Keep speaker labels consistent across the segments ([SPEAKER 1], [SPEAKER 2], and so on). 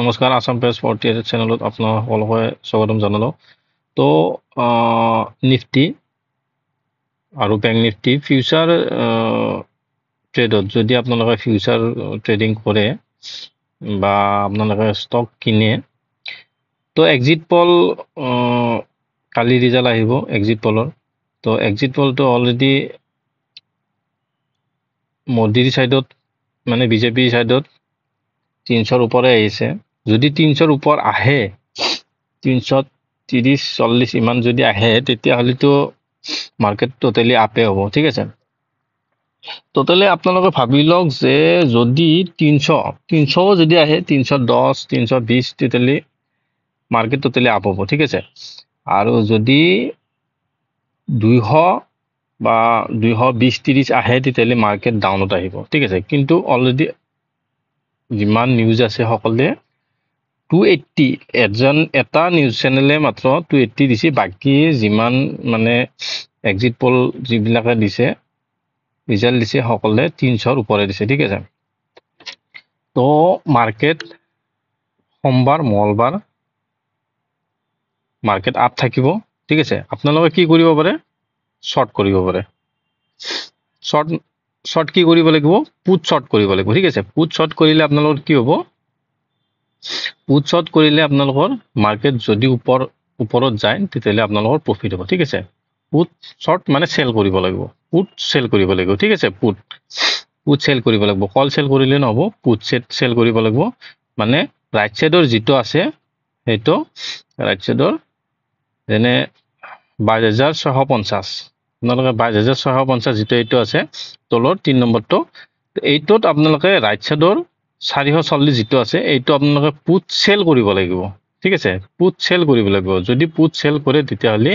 [SPEAKER 1] নমস্কাৰ Assam press forty eight চেনেলত আপোনাৰ সকলোকে স্বাগতম জনালোঁ তো নিফটি আৰু বেংক নিফটি ফিউচাৰ ট্ৰেডত যদি আপোনালোকে ফিউচাৰ ট্ৰেডিং কৰে বা আপোনালোকে ষ্টক কিনে তো এক্সিট পল কালি ৰিজাল্ট আহিব এক্সিট পলৰ তো এক্সিট পলটো অলৰেডি মোদীৰ ছাইডত মানে বিজেপিৰ ছাইডত তিনিশৰ ওপৰে আহিছে যদি তিনিশৰ ওপৰত আহে তিনিশ ত্ৰিছ চল্লিছ ইমান যদি আহে তেতিয়াহ'লেতো মাৰ্কেট ট'টেলি আপে হ'ব ঠিক আছে ট'টেলি আপোনালোকে ভাবি লওক যে যদি তিনিশ তিনিশ যদি আহে তিনিশ দহ তিনিশ বিছ টোটেলি মাৰ্কেট ট'টেলি আপ হ'ব ঠিক আছে আৰু যদি দুইশ বা দুইশ বিছ ত্ৰিছ আহে তেতিয়াহ'লে মাৰ্কেট ডাউনত আহিব ঠিক আছে কিন্তু অলৰেডি যিমান নিউজ আছে সকলোৱে টু এইট্টি এজন এটা নিউজ চেনেলে মাত্ৰ টু এইট্টি দিছে বাকী যিমান মানে এক্সিট পল যিবিলাকে দিছে ৰিজাল্ট দিছে সকলে তিনিশৰ ওপৰে দিছে ঠিক আছে তো মাৰ্কেট সোমবাৰ মংগলবাৰ মাৰ্কেট আপ থাকিব ঠিক আছে আপোনালোকে কি কৰিব পাৰে শ্বৰ্ট কৰিব পাৰে শ্বৰ্ট শ্বৰ্ট কি কৰিব লাগিব পুট শ্বৰ্ট কৰিব লাগিব ঠিক আছে পুট শ্বৰ্ট কৰিলে আপোনালোকৰ কি হ'ব পুট শ্বট কৰিলে আপোনালোকৰ মাৰ্কেট যদি ওপৰ ওপৰত যায় তেতিয়াহ'লে আপোনালোকৰ প্ৰফিট হ'ব ঠিক আছে পুট শ্বট মানে চেল কৰিব লাগিব পুট চেল কৰিব লাগিব ঠিক আছে পুট পুট চেল কৰিব লাগিব কল চেল কৰিলে নহ'ব পুট চেট চেল কৰিব লাগিব মানে ৰাইট চাইডৰ যিটো আছে সেইটো ৰাইট চাইডৰ যেনে বাইছ হাজাৰ ছয়শ পঞ্চাছ আপোনালোকে বাইছ হাজাৰ ছয়শ পঞ্চাছ যিটো এইটো আছে তলৰ তিনি নম্বৰটো এইটোত আপোনালোকে ৰাইট চাইডৰ চাৰিশ চল্লিছ যিটো আছে এইটো আপোনালোকে পুট চেল কৰিব লাগিব ঠিক আছে পুট চেল কৰিব লাগিব যদি পুট চেল কৰে তেতিয়াহ'লে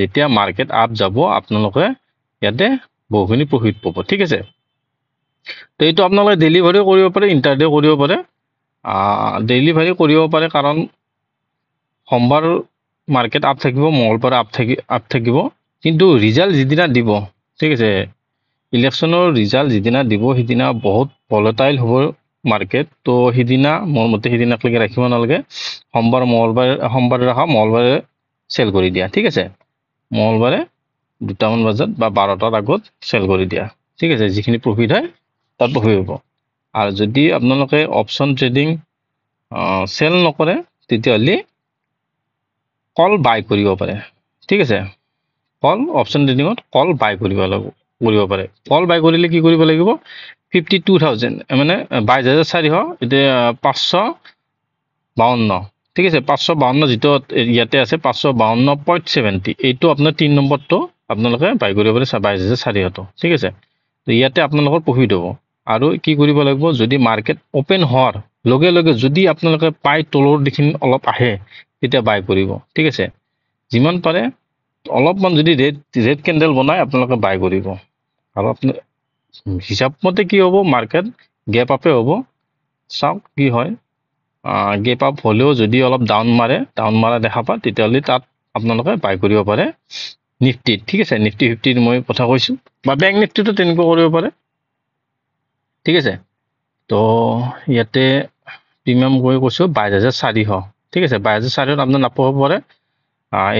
[SPEAKER 1] যেতিয়া মাৰ্কেট আপ যাব আপোনালোকে ইয়াতে বহুখিনি প্ৰফিট পাব ঠিক আছে তো এইটো আপোনালোকে ডেলিভাৰীও কৰিব পাৰে ইণ্টাৰডে কৰিব পাৰে ডেলিভাৰী কৰিব পাৰে কাৰণ সোমবাৰ মাৰ্কেট আপ থাকিব মঙলবাৰ আপ থাকি আপ থাকিব কিন্তু ৰিজাল্ট যিদিনা দিব ঠিক আছে ইলেকশ্যনৰ ৰিজাল্ট যিদিনা দিব সিদিনা বহুত ভলটাইল হ'ব মাৰ্কেট তো সিদিনা মোৰ মতে সিদিনাকলৈকে ৰাখিব নালাগে সোমবাৰ মঙলবাৰে সোমবাৰে ৰখা মঙলবাৰে চেল কৰি দিয়া ঠিক আছে মঙলবাৰে দুটামান বজাত বা বাৰটাৰ আগত চেল কৰি দিয়া ঠিক আছে যিখিনি প্ৰফিট হয় তাত প্ৰফিট হ'ব আৰু যদি আপোনালোকে অপচন ট্ৰেডিং চেল নকৰে তেতিয়াহ'লে কল বাই কৰিব পাৰে ঠিক আছে কল অপচন ট্ৰেডিঙত কল বাই কৰিব লাগিব কৰিব পাৰে অল বাই কৰিলে কি কৰিব লাগিব ফিফটি টু থাউজেণ্ড মানে বাইছ হাজাৰ চাৰিশ এতিয়া পাঁচশ বাৱন্ন ঠিক আছে পাঁচশ বাৱন্ন যিটো ইয়াতে আছে পাঁচশ বাৱন্ন পইণ্ট ছেভেণ্টি এইটো আপোনাৰ তিনি নম্বৰটো আপোনালোকে বাই কৰিব পাৰে বাইছ হাজাৰ চাৰিশটো ঠিক আছে ইয়াতে আপোনালোকৰ প্ৰফিট হ'ব আৰু কি কৰিব লাগিব যদি মাৰ্কেট অ'পেন হোৱাৰ লগে লগে যদি আপোনালোকে পাই তলৰ দিখিনি অলপ আহে তেতিয়া বাই কৰিব ঠিক আছে যিমান পাৰে অলপমান যদি ৰেড ৰেড কেণ্ডেল বনাই আপোনালোকে বাই কৰিব আৰু আপোনাৰ হিচাপ মতে কি হ'ব মাৰ্কেট গেপ আপে হ'ব চাওক কি হয় গেপ আপ হ'লেও যদি অলপ ডাউন মাৰে ডাউন মাৰা দেখা পায় তেতিয়াহ'লে তাত আপোনালোকে বাই কৰিব পাৰে নিফটিত ঠিক আছে নিফটি ফিফটিত মই কথা কৈছোঁ বা বেংক নিফটিটো তেনেকুৱা কৰিব পাৰে ঠিক আছে তো ইয়াতে প্ৰিমিয়াম গৈ কৈছোঁ বাইছ হাজাৰ চাৰিশ ঠিক আছে বাইছ হাজাৰ চাৰিশত আপোনাৰ নাপাব পাৰে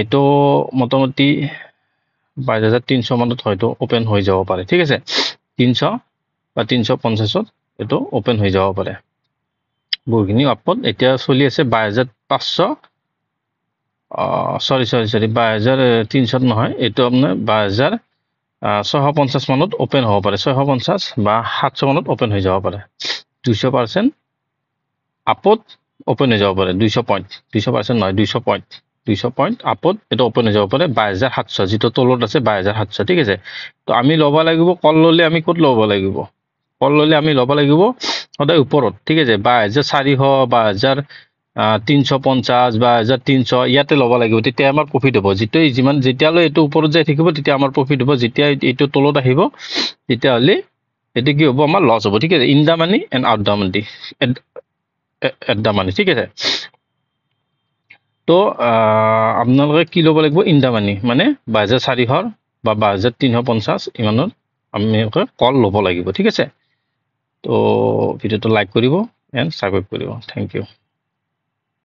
[SPEAKER 1] এইটো মোটামুটি বাইছ হাজাৰ তিনিশ মানত হয়তো অপেন হৈ যাব পাৰে ঠিক আছে তিনিশ বা তিনিশ পঞ্চাছত এইটো অপেন হৈ যাব পাৰে বহুখিনি আপদ এতিয়া চলি আছে বাইছ হাজাৰ পাঁচশ চৰি চৰি চৰি বাইছ হাজাৰ তিনিশত নহয় এইটো আপোনাৰ বাইছ হাজাৰ ছয়শ পঞ্চাছ মানত অপেন হ'ব পাৰে ছয়শ পঞ্চাছ বা সাতশ মানত অপেন হৈ যাব পাৰে দুইশ পাৰ্চেণ্ট আপত অপেন হৈ যাব পাৰে দুইশ পইণ্ট দুইশ পাৰ্চেণ্ট নহয় দুইশ পইণ্ট দুইশ পইণ্ট আপত এইটো অপেন হৈ যাব পাৰে বাইছ হাজাৰ সাতশ যিটো তলত আছে বাইছ হাজাৰ সাতশ ঠিক আছে তো আমি ল'ব লাগিব কল ল'লে আমি ক'ত ল'ব লাগিব কল ল'লে আমি ল'ব লাগিব সদায় ওপৰত ঠিক আছে বাইছ হাজাৰ চাৰিশ বাইছ হাজাৰ তিনিশ পঞ্চাছ বা হাজাৰ তিনিশ ইয়াতে ল'ব লাগিব তেতিয়া আমাৰ প্ৰফিট হ'ব যিটো যিমান যেতিয়ালৈ এইটো ওপৰত যাই থাকিব তেতিয়া আমাৰ প্ৰফিট হ'ব যেতিয়া এইটো তলত আহিব তেতিয়াহ'লে এইটো কি হ'ব আমাৰ লছ হ'ব ঠিক আছে in the money and out the money at the money ঠিক আছে তো আপোনালোকে কি ল'ব লাগিব ইণ্ডা মানি মানে বাইছ হাজাৰ চাৰিশৰ বা বাইছ হাজাৰ তিনিশ পঞ্চাছ ইমানত আপোনালোকে কল ল'ব লাগিব ঠিক আছে তো ভিডিঅ'টো লাইক কৰিব এণ্ড ছাবস্ক্ৰাইব কৰিব থেংক ইউ